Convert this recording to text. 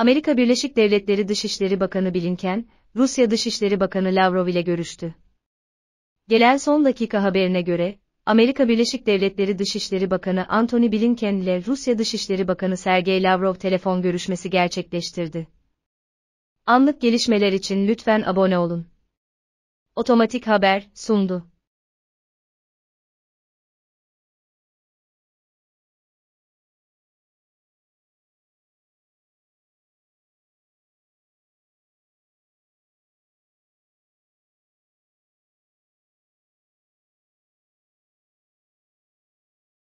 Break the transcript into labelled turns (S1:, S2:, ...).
S1: Amerika Birleşik Devletleri Dışişleri Bakanı Blinken, Rusya Dışişleri Bakanı Lavrov ile görüştü. Gelen son dakika haberine göre, Amerika Birleşik Devletleri Dışişleri Bakanı Antony Blinken ile Rusya Dışişleri Bakanı Sergey Lavrov telefon görüşmesi gerçekleştirdi. Anlık gelişmeler için lütfen abone olun.
S2: Otomatik Haber sundu.